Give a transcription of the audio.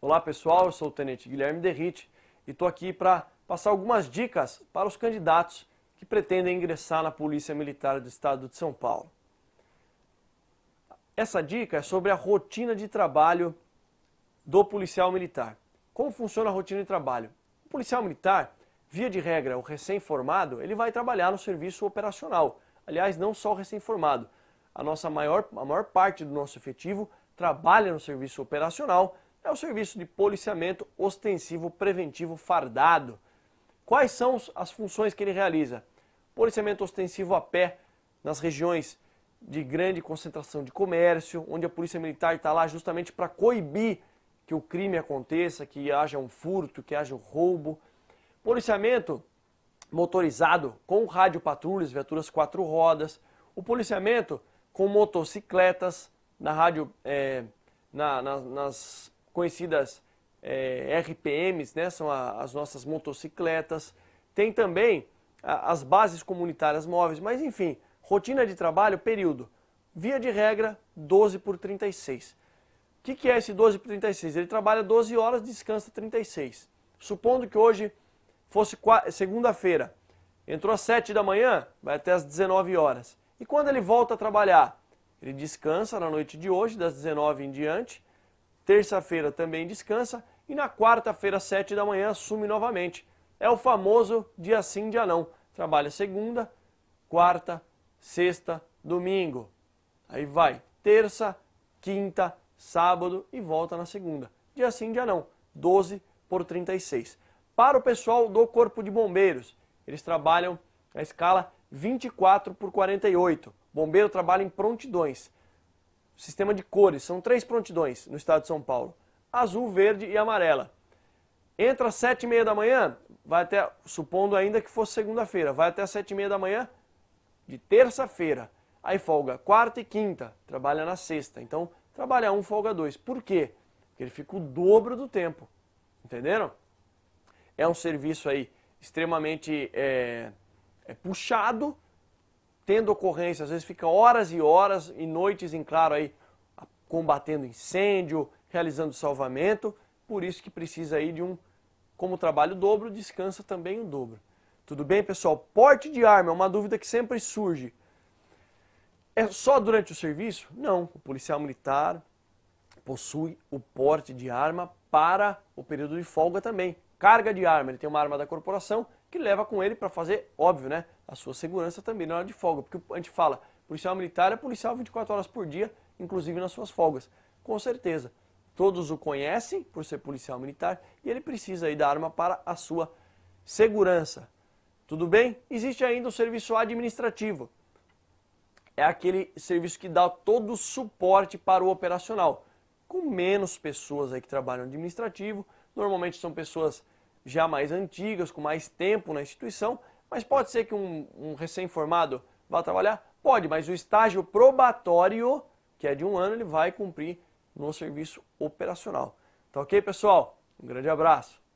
Olá pessoal, eu sou o Tenente Guilherme Derrite e estou aqui para passar algumas dicas para os candidatos que pretendem ingressar na Polícia Militar do Estado de São Paulo. Essa dica é sobre a rotina de trabalho do policial militar. Como funciona a rotina de trabalho? O policial militar, via de regra, o recém-formado, ele vai trabalhar no serviço operacional. Aliás, não só o recém-formado. A nossa maior, a maior parte do nosso efetivo trabalha no serviço operacional, é o serviço de policiamento ostensivo preventivo fardado. Quais são as funções que ele realiza? Policiamento ostensivo a pé nas regiões de grande concentração de comércio, onde a polícia militar está lá justamente para coibir que o crime aconteça, que haja um furto, que haja um roubo. Policiamento motorizado com rádio patrulhas, viaturas quatro rodas. O policiamento com motocicletas na rádio, é, na, na, nas conhecidas é, RPMs, né? são a, as nossas motocicletas. Tem também a, as bases comunitárias móveis, mas enfim, rotina de trabalho, período. Via de regra, 12 por 36. O que, que é esse 12 por 36? Ele trabalha 12 horas, descansa 36. Supondo que hoje fosse segunda-feira, entrou às 7 da manhã, vai até às 19 horas. E quando ele volta a trabalhar? Ele descansa na noite de hoje, das 19 em diante, Terça-feira também descansa e na quarta-feira, 7 da manhã, assume novamente. É o famoso dia sim, dia não. Trabalha segunda, quarta, sexta, domingo. Aí vai terça, quinta, sábado e volta na segunda. Dia sim, dia não. 12 por 36. Para o pessoal do Corpo de Bombeiros, eles trabalham na escala 24 por 48. Bombeiro trabalha em prontidões sistema de cores. São três prontidões no estado de São Paulo: azul, verde e amarela. Entra às sete e meia da manhã, vai até, supondo ainda que fosse segunda-feira, vai até às sete e meia da manhã de terça-feira. Aí folga quarta e quinta, trabalha na sexta. Então, trabalha um, folga dois. Por quê? Porque ele fica o dobro do tempo. Entenderam? É um serviço aí extremamente é, é puxado, tendo ocorrência, às vezes fica horas e horas e noites em claro aí combatendo incêndio, realizando salvamento, por isso que precisa aí de um, como trabalho dobro, descansa também o dobro. Tudo bem, pessoal? Porte de arma é uma dúvida que sempre surge. É só durante o serviço? Não, o policial militar possui o porte de arma para o período de folga também. Carga de arma, ele tem uma arma da corporação que leva com ele para fazer, óbvio, né, a sua segurança também na hora de folga. Porque a gente fala, policial militar é policial 24 horas por dia, inclusive nas suas folgas. Com certeza, todos o conhecem por ser policial militar e ele precisa aí da arma para a sua segurança. Tudo bem? Existe ainda o serviço administrativo. É aquele serviço que dá todo o suporte para o operacional. Com menos pessoas aí que trabalham administrativo, normalmente são pessoas já mais antigas, com mais tempo na instituição, mas pode ser que um, um recém-formado vá trabalhar? Pode, mas o estágio probatório, que é de um ano, ele vai cumprir no serviço operacional. Tá ok, pessoal? Um grande abraço.